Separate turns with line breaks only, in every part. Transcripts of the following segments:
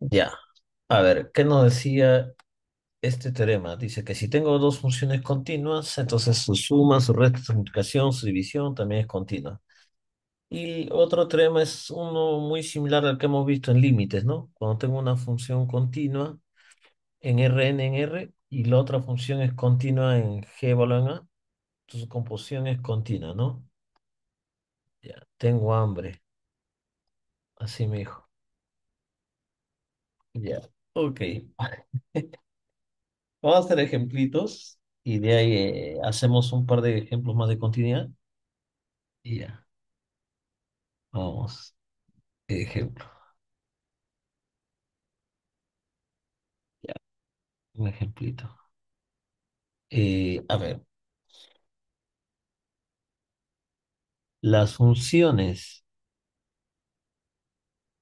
Ya. A ver, ¿qué nos decía este teorema? Dice que si tengo dos funciones continuas, entonces su suma, su resta, su multiplicación, su división también es continua. Y otro teorema es uno muy similar al que hemos visto en límites, ¿no? Cuando tengo una función continua en Rn en R y la otra función es continua en G valor en A, entonces su composición es continua, ¿no? Ya, tengo hambre. Así me dijo. Ya, ok. Vamos a hacer ejemplitos y de ahí eh, hacemos un par de ejemplos más de continuidad. Y ya, vamos. Ejemplo. Ya, un ejemplito. Eh, a ver. Las funciones.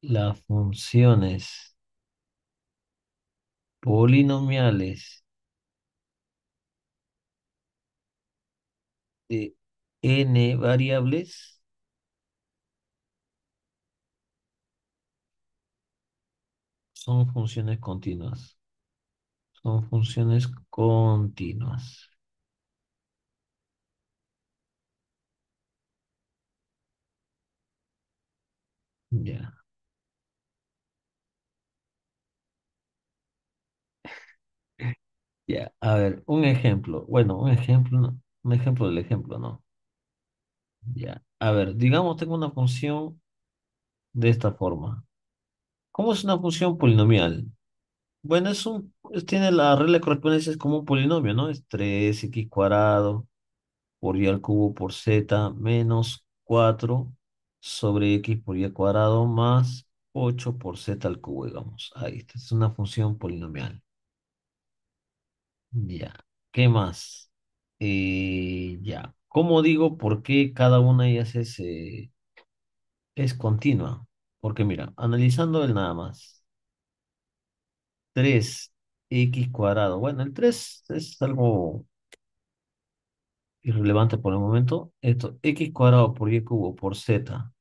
Las funciones polinomiales de n variables son funciones continuas. Son funciones continuas. Ya. Ya, a ver, un ejemplo. Bueno, un ejemplo, un ejemplo del ejemplo, ¿no? Ya. A ver, digamos, tengo una función de esta forma. ¿Cómo es una función polinomial? Bueno, es un, tiene la regla de correspondencias como un polinomio, ¿no? Es 3x cuadrado por y al cubo por z menos 4 sobre x por y al cuadrado más 8 por z al cubo, digamos. Ahí está, es una función polinomial. Ya, ¿qué más? Eh, ya, ¿cómo digo por qué cada una de ellas es, eh, es continua? Porque mira, analizando el nada más, 3x cuadrado. Bueno, el 3 es algo irrelevante por el momento. Esto, x cuadrado por y cubo por z.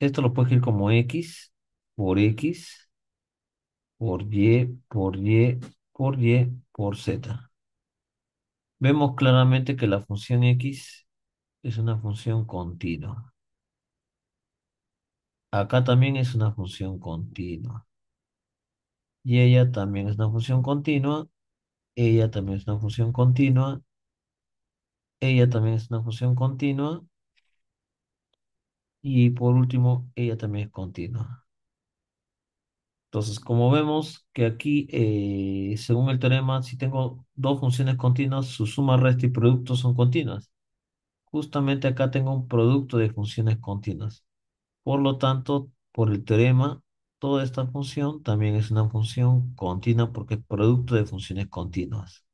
Esto lo puedes ir como x por x por y por y por Y por Z. Vemos claramente que la función X es una función continua. Acá también es una función continua. Y ella también es una función continua. Ella también es una función continua. Ella también es una función continua. Y por último, ella también es continua. Entonces, como vemos que aquí, eh, según el teorema, si tengo dos funciones continuas, su suma, resta y producto son continuas. Justamente acá tengo un producto de funciones continuas. Por lo tanto, por el teorema, toda esta función también es una función continua porque es producto de funciones continuas.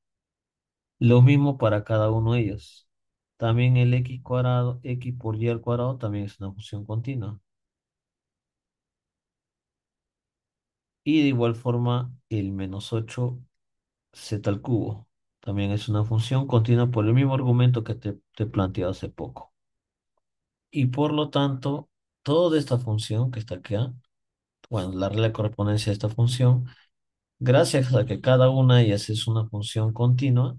Lo mismo para cada uno de ellos. También el x cuadrado, x por y al cuadrado también es una función continua. Y de igual forma, el menos 8z al cubo. También es una función continua por el mismo argumento que te, te planteado hace poco. Y por lo tanto, toda esta función que está aquí, ah, bueno, la regla de correspondencia de esta función, gracias a que cada una de ellas es una función continua,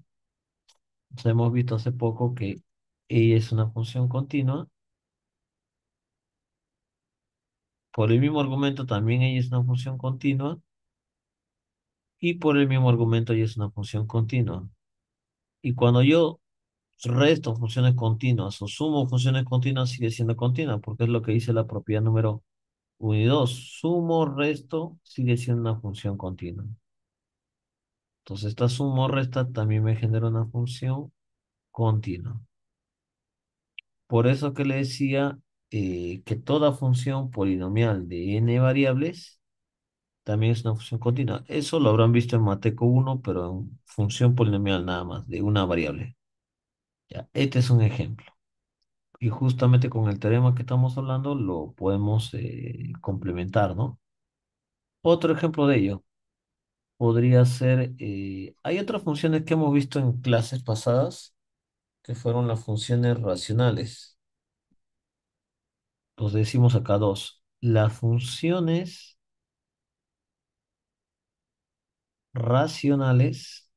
hemos visto hace poco que ella es una función continua, Por el mismo argumento también ella es una función continua. Y por el mismo argumento ella es una función continua. Y cuando yo resto funciones continuas o sumo funciones continuas, sigue siendo continua, porque es lo que dice la propiedad número 1 y 2. Sumo, resto, sigue siendo una función continua. Entonces esta sumo, resta también me genera una función continua. Por eso que le decía eh, que toda función polinomial de n variables también es una función continua. Eso lo habrán visto en Mateco 1, pero en función polinomial nada más, de una variable. Ya, este es un ejemplo. Y justamente con el teorema que estamos hablando lo podemos eh, complementar, ¿no? Otro ejemplo de ello podría ser, eh, hay otras funciones que hemos visto en clases pasadas que fueron las funciones racionales decimos acá dos. Las funciones racionales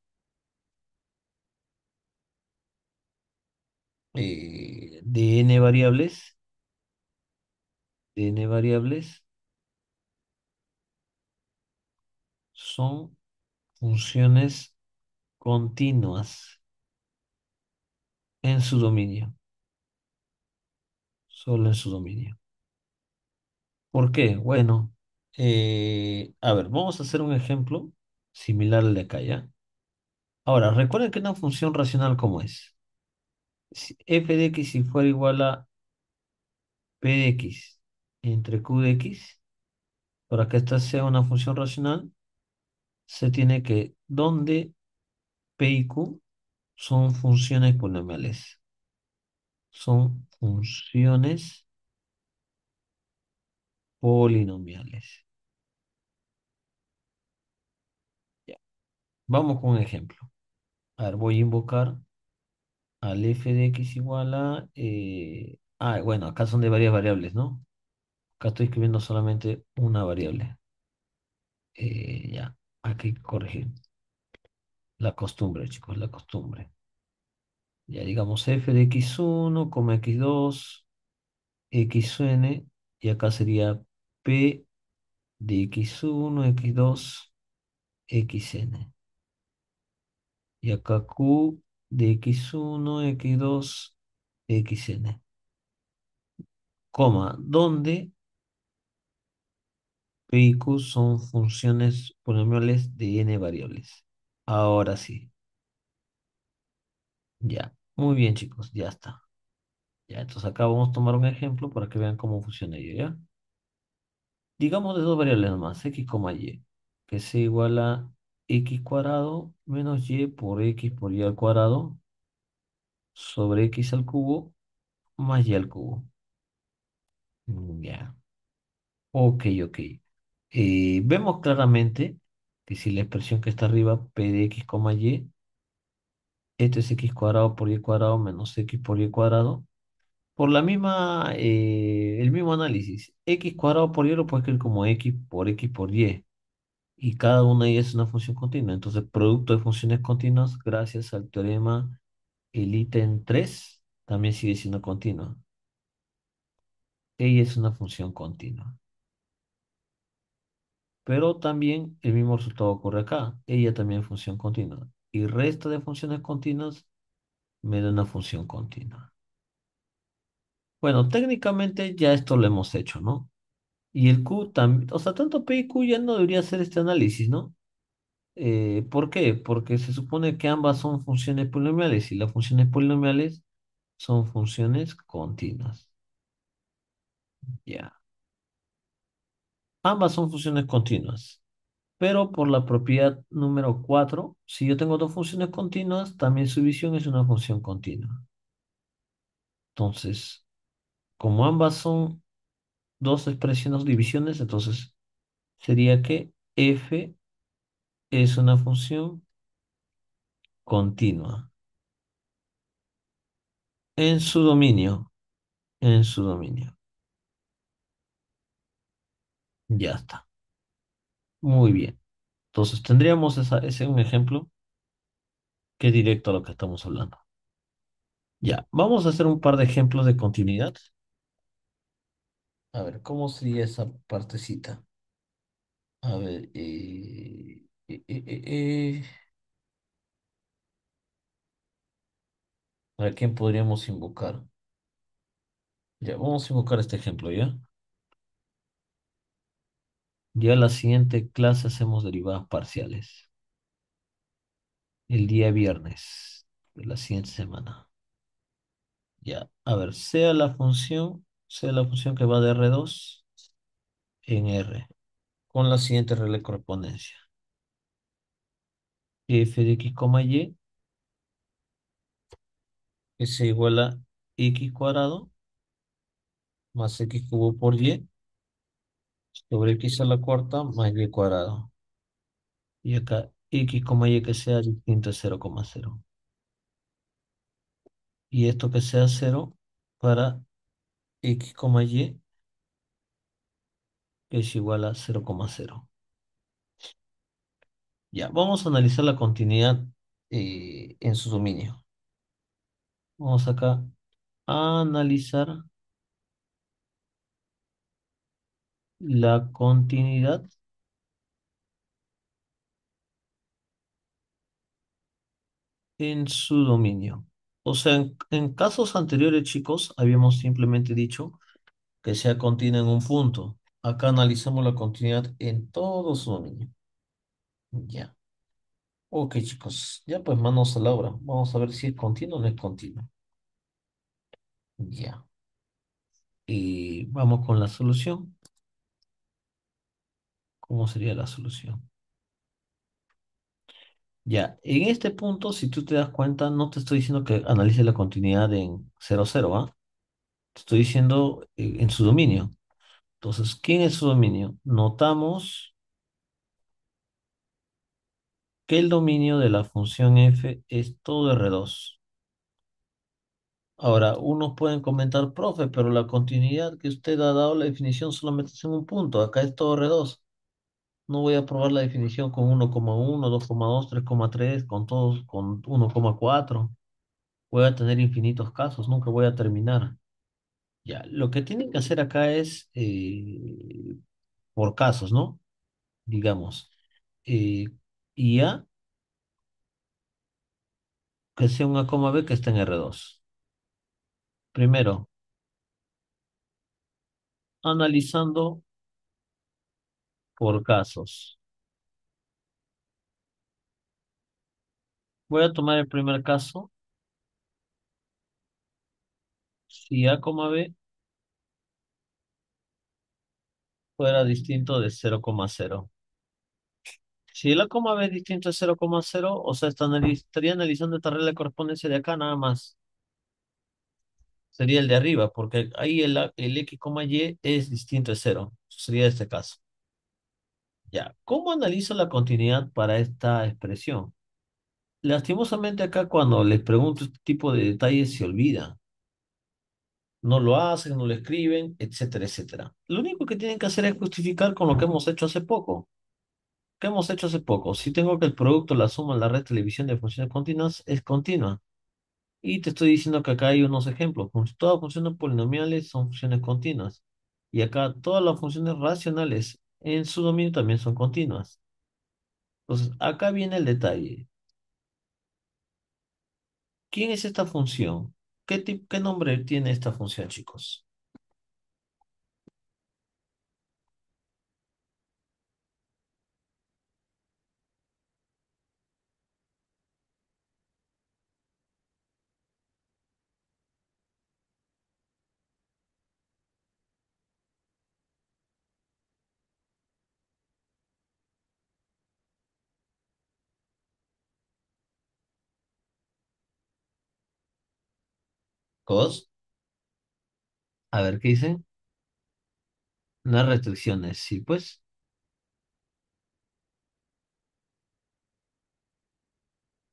eh, de n variables, de n variables, son funciones continuas en su dominio solo en su dominio. ¿Por qué? Bueno, eh, a ver, vamos a hacer un ejemplo similar al de acá, ¿ya? Ahora, recuerden que una función racional como es. Si f de x si fuera igual a p de x entre q de x, para que esta sea una función racional, se tiene que, donde p y q son funciones polinomiales. Son funciones polinomiales. Vamos con un ejemplo. A ver, voy a invocar al f de x igual a... Eh, ah, bueno, acá son de varias variables, ¿no? Acá estoy escribiendo solamente una variable. Eh, ya, hay que corregir. La costumbre, chicos, la costumbre. Ya digamos f de x1, x2, xn, y acá sería p de x1, x2, xn. Y acá q de x1, x2, xn. Coma, donde p y q son funciones polinomiales de n variables. Ahora sí. Ya, muy bien chicos, ya está. Ya, entonces acá vamos a tomar un ejemplo para que vean cómo funciona ello, ¿ya? Digamos de dos variables más, x, y, que es igual a x cuadrado menos y por x por y al cuadrado sobre x al cubo más y al cubo. Mm, ya. Ok, ok. Eh, vemos claramente que si la expresión que está arriba, p de x, y, esto es x cuadrado por y cuadrado menos x por y cuadrado. Por la misma, eh, el mismo análisis, x cuadrado por y lo puedes escribir como x por x por y. Y cada una de ellas es una función continua. Entonces, producto de funciones continuas, gracias al teorema, el ítem 3 también sigue siendo continua. Ella es una función continua. Pero también el mismo resultado ocurre acá. Ella también es función continua y resto de funciones continuas me da una función continua. Bueno, técnicamente ya esto lo hemos hecho, ¿no? Y el Q también, o sea, tanto P y Q ya no debería hacer este análisis, ¿no? Eh, ¿Por qué? Porque se supone que ambas son funciones polinomiales y las funciones polinomiales son funciones continuas. Ya. Ambas son funciones continuas pero por la propiedad número 4, si yo tengo dos funciones continuas, también su división es una función continua. Entonces, como ambas son dos expresiones divisiones, entonces sería que f es una función continua en su dominio, en su dominio. Ya está. Muy bien. Entonces tendríamos ese un ejemplo que directo a lo que estamos hablando. Ya, vamos a hacer un par de ejemplos de continuidad. A ver, ¿cómo sería esa partecita? A ver, eh, eh, eh, ¿a quién podríamos invocar? Ya, vamos a invocar este ejemplo, ¿ya? Ya la siguiente clase hacemos derivadas parciales. El día viernes de la siguiente semana. Ya, a ver, sea la función, sea la función que va de R2 en R, con la siguiente regla de correspondencia. F de X, Y es igual a X cuadrado más X cubo por Y sobre x a la cuarta más y cuadrado. Y acá x, y que sea distinto es 0,0. Y esto que sea 0 para x, y es igual a 0,0. Ya, vamos a analizar la continuidad eh, en su dominio. Vamos acá a analizar La continuidad. en su dominio. O sea, en, casos anteriores, chicos, habíamos simplemente dicho que sea continua en un punto. Acá analizamos la continuidad en todo su dominio. Ya. Ok, chicos. Ya pues manos a la obra. Vamos a ver si es continuo o no es continuo. Ya. Y vamos con la solución. ¿Cómo sería la solución? Ya, en este punto, si tú te das cuenta, no te estoy diciendo que analice la continuidad en 0, ¿ah? Te estoy diciendo eh, en su dominio. Entonces, ¿quién es su dominio? Notamos que el dominio de la función f es todo R2. Ahora, unos pueden comentar, profe, pero la continuidad que usted ha dado la definición solamente es en un punto, acá es todo R2. No voy a probar la definición con 1,1, 2,2, 3,3, con todos, con 1,4. Voy a tener infinitos casos, nunca voy a terminar. Ya, lo que tienen que hacer acá es eh, por casos, ¿no? Digamos, y eh, A, que sea una coma B que está en R2. Primero, analizando por casos. Voy a tomar el primer caso. Si A, B fuera distinto de 0,0. Si A coma B es distinto de 0,0, o sea, estaría analizando esta regla de correspondencia de acá nada más. Sería el de arriba, porque ahí el, el X, Y es distinto de 0. Sería este caso. ¿cómo analizo la continuidad para esta expresión? Lastimosamente acá cuando les pregunto este tipo de detalles se olvida. No lo hacen, no lo escriben, etcétera, etcétera. Lo único que tienen que hacer es justificar con lo que hemos hecho hace poco. ¿Qué hemos hecho hace poco? Si tengo que el producto, la suma, la red, televisión de funciones continuas es continua. Y te estoy diciendo que acá hay unos ejemplos. Todas las funciones polinomiales son funciones continuas. Y acá todas las funciones racionales en su dominio también son continuas. Entonces, acá viene el detalle. ¿Quién es esta función? ¿Qué, qué nombre tiene esta función, chicos? cos. A ver, ¿qué dicen Unas restricciones, sí, pues.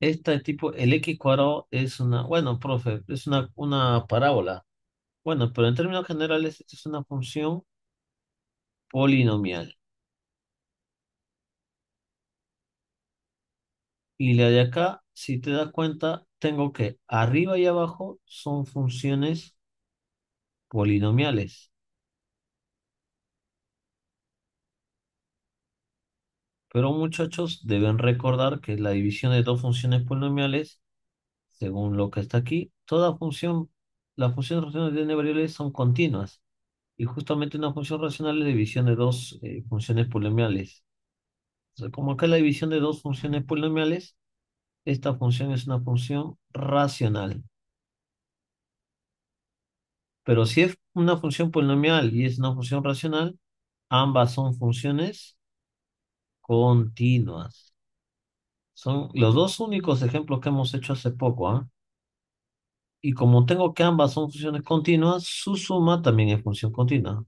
Este tipo, el x cuadrado es una, bueno, profe, es una, una parábola. Bueno, pero en términos generales, esta es una función polinomial. Y la de acá si te das cuenta, tengo que arriba y abajo son funciones polinomiales. Pero muchachos, deben recordar que la división de dos funciones polinomiales, según lo que está aquí, toda función, las funciones racionales de n variables son continuas. Y justamente una función racional es división de dos eh, funciones polinomiales. como acá es la división de dos funciones polinomiales, esta función es una función racional. Pero si es una función polinomial y es una función racional, ambas son funciones continuas. Son los dos únicos ejemplos que hemos hecho hace poco. ¿ah? Y como tengo que ambas son funciones continuas, su suma también es función continua.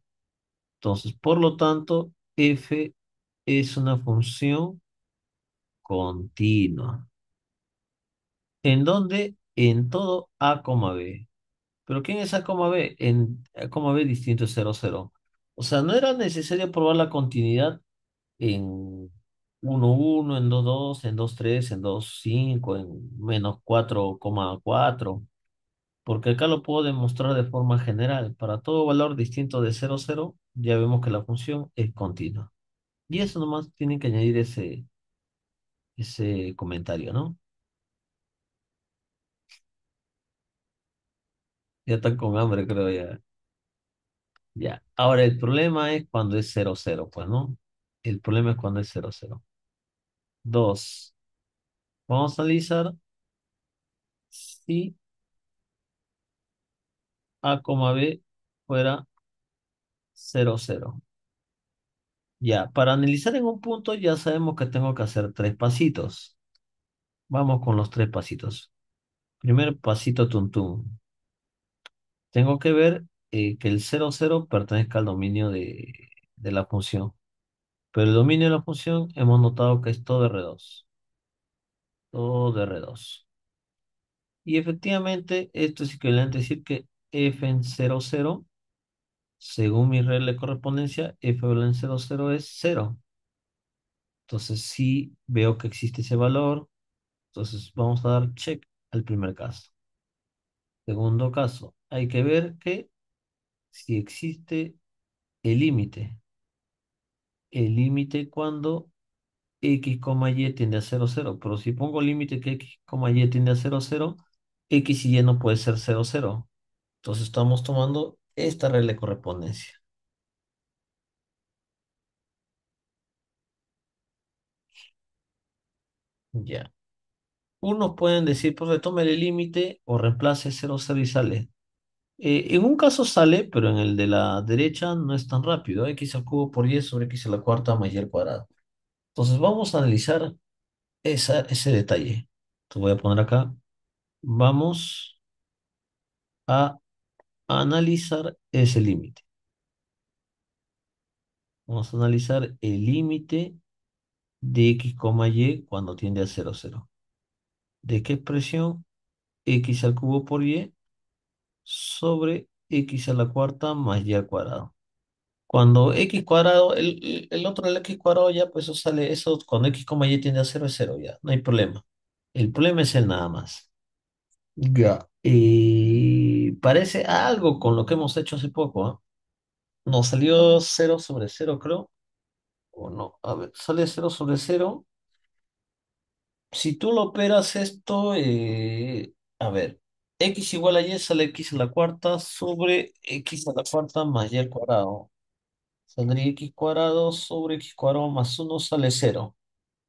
Entonces, por lo tanto, f es una función continua en dónde? en todo A, B. ¿Pero quién es A, B? En A, B distinto es 0, 0. O sea, no era necesario probar la continuidad en 1, 1, en 2, 2, en 2, 3, en 2, 5, en menos 4, 4. Porque acá lo puedo demostrar de forma general. Para todo valor distinto de 0, 0, ya vemos que la función es continua. Y eso nomás tienen que añadir ese comentario, ¿no? Ya están con hambre, creo ya. Ya. Ahora, el problema es cuando es 0, 0, pues, ¿no? El problema es cuando es 0, 0. dos Vamos a analizar si A, B fuera 0, 0. Ya, para analizar en un punto ya sabemos que tengo que hacer tres pasitos. Vamos con los tres pasitos. Primer pasito tuntum. Tengo que ver eh, que el 0 pertenezca al dominio de, la función. Pero el dominio de la función hemos notado que es todo R2. Todo R2. Y efectivamente, esto es equivalente a decir que f en 0. según mi regla de correspondencia, f en 0 es 0. Entonces, si sí veo que existe ese valor, entonces vamos a dar check al primer caso. Segundo caso, hay que ver que si existe el límite. El límite cuando x, y tiende a 0, 0. Pero si pongo límite que x, y tiende a 0, 0, x y y no puede ser 0, 0. Entonces estamos tomando esta regla de correspondencia. Ya. Unos pueden decir, pues retome el límite o reemplace 0, 0 y sale. Eh, en un caso sale, pero en el de la derecha no es tan rápido. ¿eh? X al cubo por y sobre X a la cuarta más Y al cuadrado. Entonces vamos a analizar ese detalle. Te voy a poner acá. Vamos a analizar ese límite. Vamos a analizar el límite de X, Y cuando tiende a 0, 0. ¿De qué expresión? X al cubo por Y sobre x a la cuarta más y al cuadrado. Cuando x cuadrado, el, el otro, el x cuadrado ya, pues eso sale, eso cuando x, y tiende a 0 es 0 ya, no hay problema. El problema es el nada más. Ya. Y parece algo con lo que hemos hecho hace poco, ¿ah? Nos salió 0 sobre 0, creo. O no, a ver, sale 0 sobre 0. Si tú lo operas esto, eh, a ver, x igual a y sale x a la cuarta sobre x a la cuarta más y al cuadrado. Saldría x cuadrado sobre x cuadrado más 1 sale 0.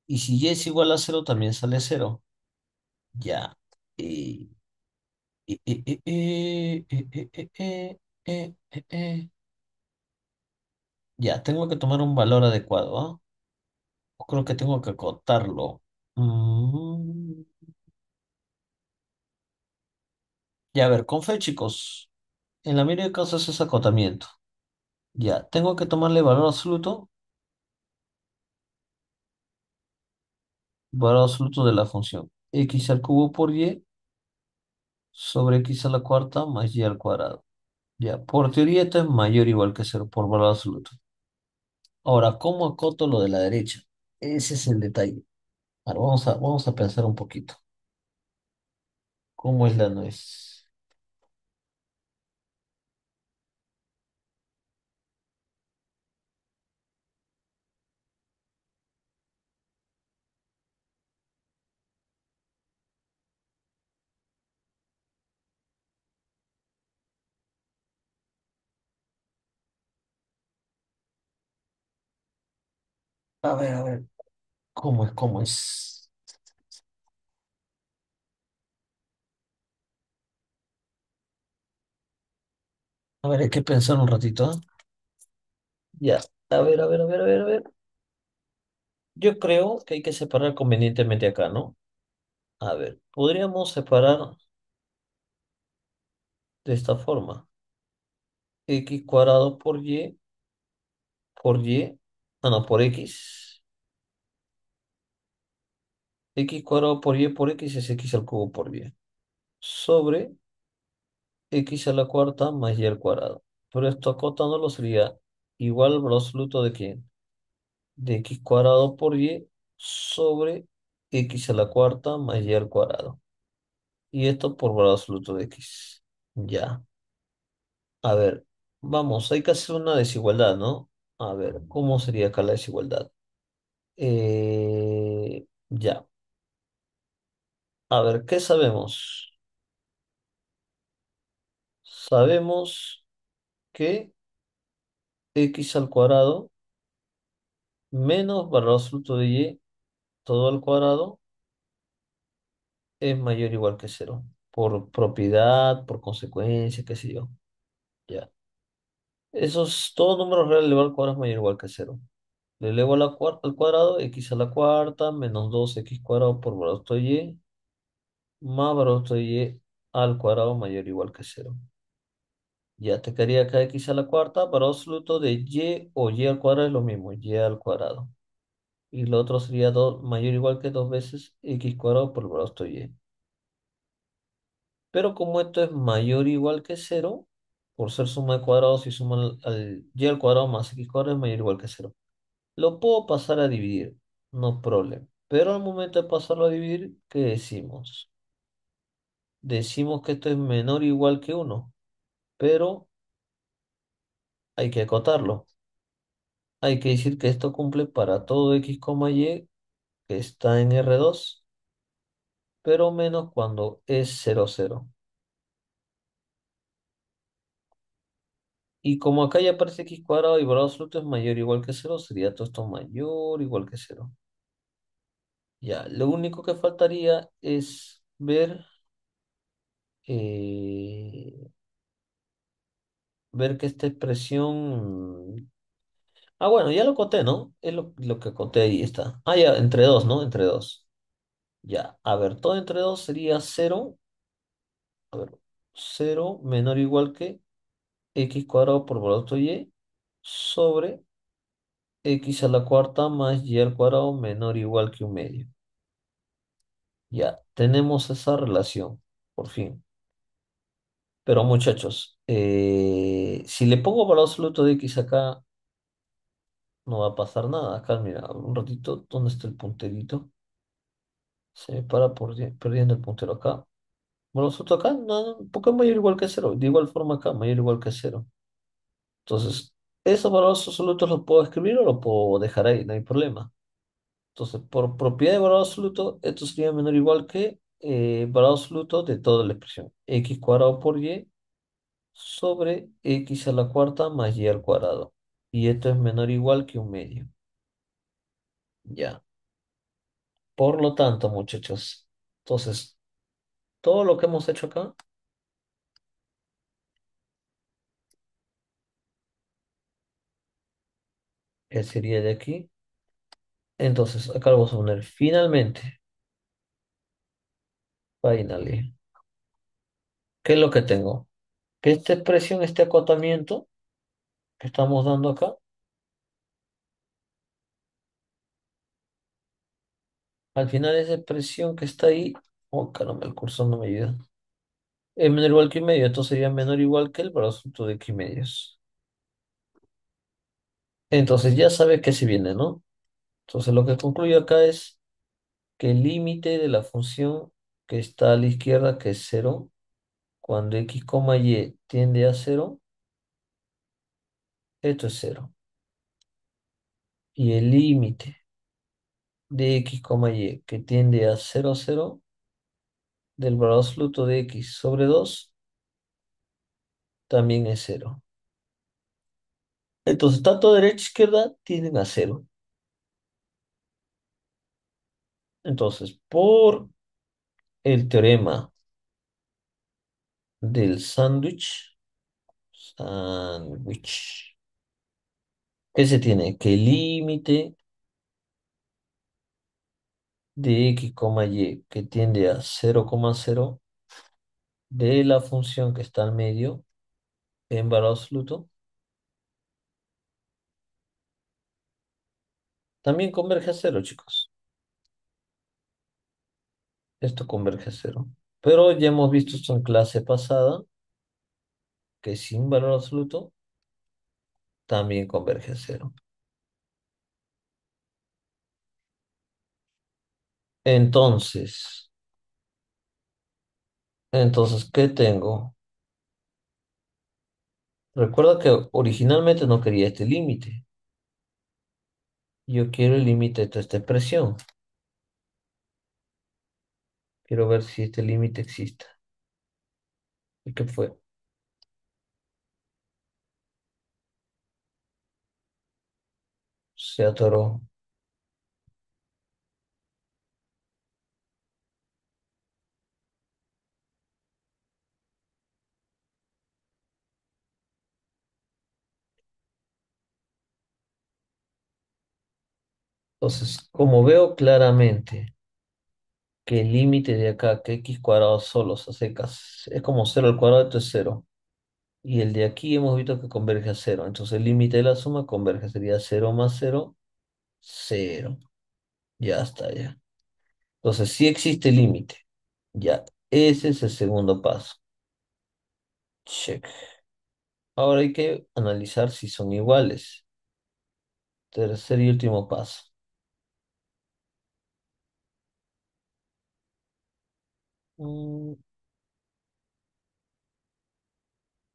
Y si y es igual a 0 también sale 0. Ya. Eh, eh, ya, tengo que tomar un valor adecuado, Creo que tengo que acotarlo. Ya, a ver, con fe, chicos. En la mayoría de casos es acotamiento. Ya, tengo que tomarle valor absoluto. Valor absoluto de la función. x al cubo por y sobre x a la cuarta más y al cuadrado. Ya, por teoría esto es mayor o igual que cero por valor absoluto. Ahora, ¿cómo acoto lo de la derecha? Ese es el detalle. Ahora, vamos a, vamos a pensar un poquito. ¿Cómo es la nuez? A ver, a ver. ¿Cómo es? ¿Cómo es? A ver, hay que pensar un ratito. ¿ah? Ya. A ver, a ver, a ver, a ver, a ver. Yo creo que hay que separar convenientemente acá, ¿no? A ver, podríamos separar de esta forma. X cuadrado por Y por Y Ah, no, por X. X cuadrado por Y por X es X al cubo por Y. Sobre X a la cuarta más Y al cuadrado. Pero esto acotándolo sería igual al valor absoluto de quién? De X cuadrado por Y sobre X a la cuarta más Y al cuadrado. Y esto por valor absoluto de X. Ya. A ver, vamos, hay que hacer una desigualdad, ¿no? A ver, ¿cómo sería acá la desigualdad? Eh, ya. A ver, ¿qué sabemos? Sabemos que x al cuadrado menos valor absoluto de y todo al cuadrado es mayor o igual que cero. Por propiedad, por consecuencia, qué sé yo. Esos, todo número real elevado al cuadrado es mayor o igual que cero. Le elevo a al cuadrado, x a la cuarta, menos 2x cuadrado por de y, más de y al cuadrado mayor o igual que cero. Ya te quedaría acá x a la cuarta, valor absoluto de y o y al cuadrado es lo mismo, y al cuadrado. Y lo otro sería mayor o igual que dos veces x cuadrado por de y. Pero como esto es mayor o igual que cero, por ser suma de cuadrados, y suma al, y al cuadrado más x cuadrado es mayor o igual que 0. Lo puedo pasar a dividir, no problema. Pero al momento de pasarlo a dividir, ¿qué decimos? Decimos que esto es menor o igual que 1, pero hay que acotarlo. Hay que decir que esto cumple para todo x, y que está en R2, pero menos cuando es 0, 0. Y como acá ya aparece x cuadrado y por absoluto es mayor o igual que 0, sería todo esto mayor o igual que 0. Ya, lo único que faltaría es ver, eh, ver que esta expresión... Ah, bueno, ya lo conté, ¿no? Es lo, que conté ahí, está. Ah, ya, entre 2, ¿no? Entre 2. Ya, a ver, todo entre 2 sería 0. A ver, 0 menor o igual que x cuadrado por valor absoluto y e sobre x a la cuarta más y al cuadrado menor o igual que un medio. Ya, tenemos esa relación, por fin. Pero muchachos, eh, si le pongo valor absoluto de x acá, no va a pasar nada. Acá, mira, un ratito, ¿dónde está el punterito? Se para perdiendo el puntero acá. Nosotros acá, no, porque es mayor igual que cero. De igual forma acá, mayor igual que cero. Entonces, esos valores absolutos los puedo escribir o los puedo dejar ahí, no hay problema. Entonces, por propiedad de valor absoluto, esto sería menor o igual que eh, valor absoluto de toda la expresión. x cuadrado por y sobre x a la cuarta más y al cuadrado. Y esto es menor o igual que un medio. Ya. Por lo tanto, muchachos, entonces todo lo que hemos hecho acá, que sería de aquí. Entonces, acá lo vamos a poner finalmente. Finally. ¿Qué es lo que tengo? Que esta expresión, este acotamiento que estamos dando acá, al final esa expresión que está ahí Oh, caramba, el curso no me ayuda. Es eh, menor igual que y medio, Esto sería menor igual que el producto de x medios. Entonces ya sabes que se viene, ¿no? Entonces lo que concluyo acá es que el límite de la función que está a la izquierda, que es cero cuando x, y tiende a cero esto es cero Y el límite de x, y que tiende a 0, 0, del valor absoluto de x sobre 2 también es 0. Entonces, tanto derecha e izquierda tienen a 0. Entonces, por el teorema del sándwich, sándwich, ¿qué se tiene? Que el límite de x, y, que tiende a 0,0 de la función que está al medio en valor absoluto, también converge a 0, chicos. Esto converge a 0. Pero ya hemos visto esto en clase pasada, que sin valor absoluto también converge a 0. Entonces, entonces, ¿qué tengo? Recuerda que originalmente no quería este límite. Yo quiero el límite de esta expresión. Quiero ver si este límite existe. ¿Y qué fue? Se atoró. Entonces, como veo claramente que el límite de acá, que x cuadrado solo se acerca, es como 0 al cuadrado, esto es 0. Y el de aquí hemos visto que converge a 0. Entonces el límite de la suma converge, sería 0 más 0, 0. Ya está, ya. Entonces sí existe límite. Ya, ese es el segundo paso. Check. Ahora hay que analizar si son iguales. Tercer y último paso. Mm,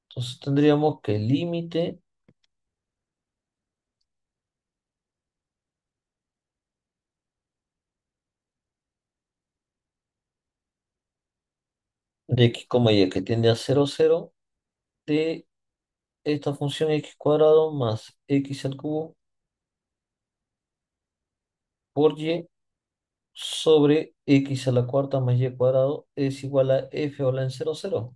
entonces tendríamos que el límite de x, y que tiende a 0, 0 de esta función x cuadrado más x al cubo por y sobre x a la cuarta más y cuadrado es igual a f o la en 0, 0.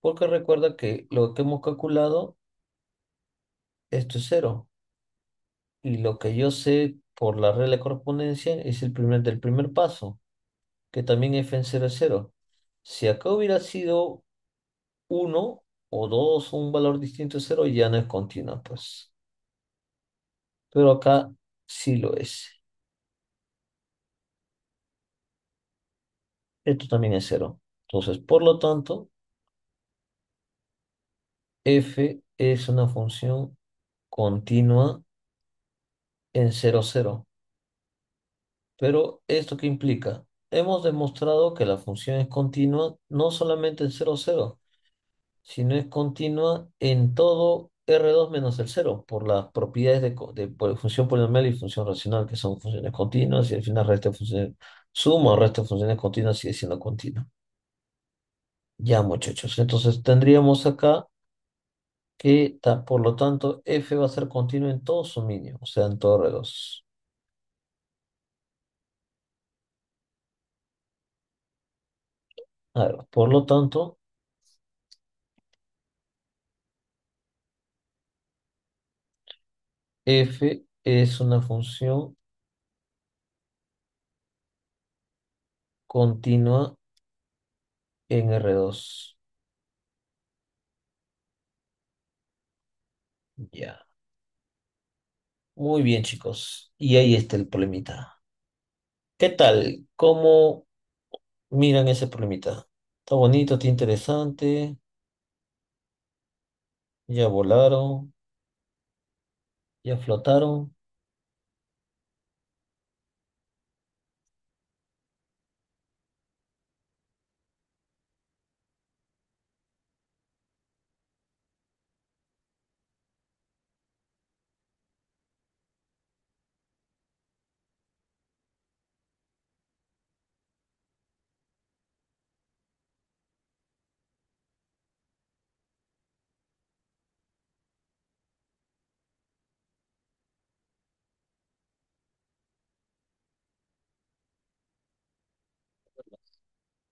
Porque recuerda que lo que hemos calculado, esto es 0. Y lo que yo sé por la regla de correspondencia es el primer, paso, que también f en 0 es 0. Si acá hubiera sido 1 o 2 o un valor distinto de 0, ya no es continua, pues. Pero acá sí lo es. esto también es cero. Entonces, por lo tanto, f es una función continua en 0, 0. Pero, ¿esto qué implica? Hemos demostrado que la función es continua no solamente en 0, 0, sino es continua en todo R2 menos el cero por las propiedades de, función polinomial y función racional, que son funciones continuas y al final resta función suma resto de funciones continuas sigue siendo continua. Ya, muchachos. Entonces tendríamos acá que, por lo tanto, f va a ser continua en todo su mínimo, o sea, en todo R2. por lo tanto, f es una función continua en R2. Ya. Muy bien, chicos. Y ahí está el problemita. ¿Qué tal? ¿Cómo miran ese problemita? Está bonito, está interesante. Ya volaron. Ya flotaron.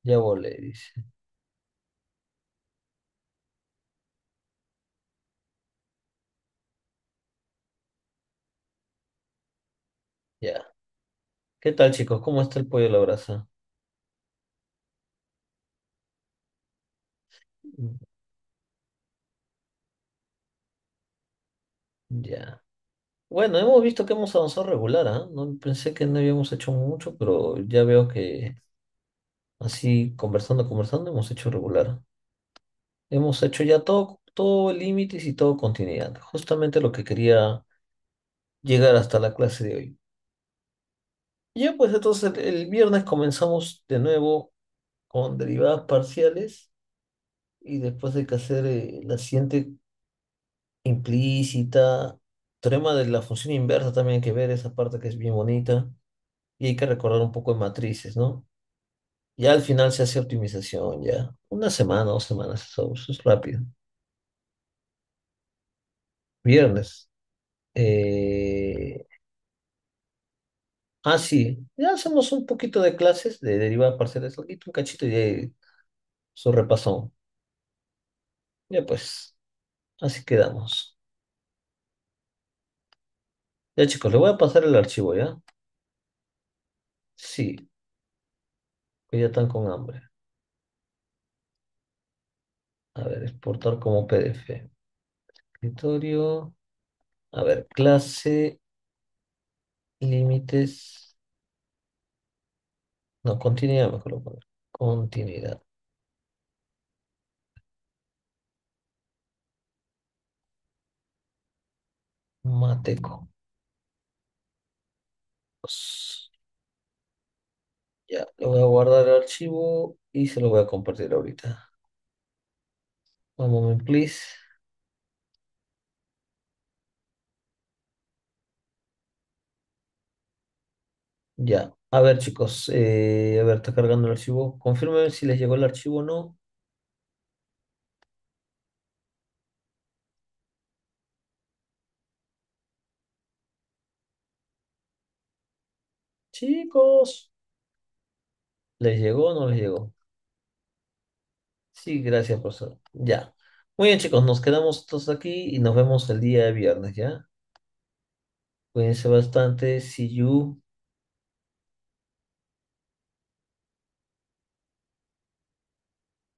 Ya volé, dice. Ya. ¿Qué tal, chicos? ¿Cómo está el pollo a la brasa? Ya. Bueno, hemos visto que hemos avanzado regular, ¿ah? No pensé que no habíamos hecho mucho, pero ya veo que Así, conversando, conversando, hemos hecho regular. Hemos hecho ya todo, todo límites y todo continuidad. Justamente lo que quería llegar hasta la clase de hoy. Ya, pues entonces el, viernes comenzamos de nuevo con derivadas parciales y después hay que hacer eh, la siguiente implícita. Teorema de la función inversa también hay que ver esa parte que es bien bonita y hay que recordar un poco de matrices, ¿no? Ya al final se hace optimización, ya. Una semana, dos semanas, eso, es rápido. Viernes. Eh, ah, sí. Ya hacemos un poquito de clases de derivada parcial de un cachito y su repasón. Ya pues, así quedamos. Ya chicos, le voy a pasar el archivo, ¿ya? Sí ya están con hambre. A ver, exportar como PDF. Escritorio. A ver, clase. Límites. No, continuidad mejor lo Continuidad. Mateco. Ya, lo voy a guardar el archivo y se lo voy a compartir ahorita. One moment, please. Ya, a ver chicos, eh, a ver, está cargando el archivo. Confirmen si les llegó el archivo o no. Chicos. ¿Les llegó o no les llegó? Sí, gracias, profesor. Ya. Muy bien, chicos, nos quedamos todos aquí y nos vemos el día de viernes, ¿ya? Cuídense bastante. See you.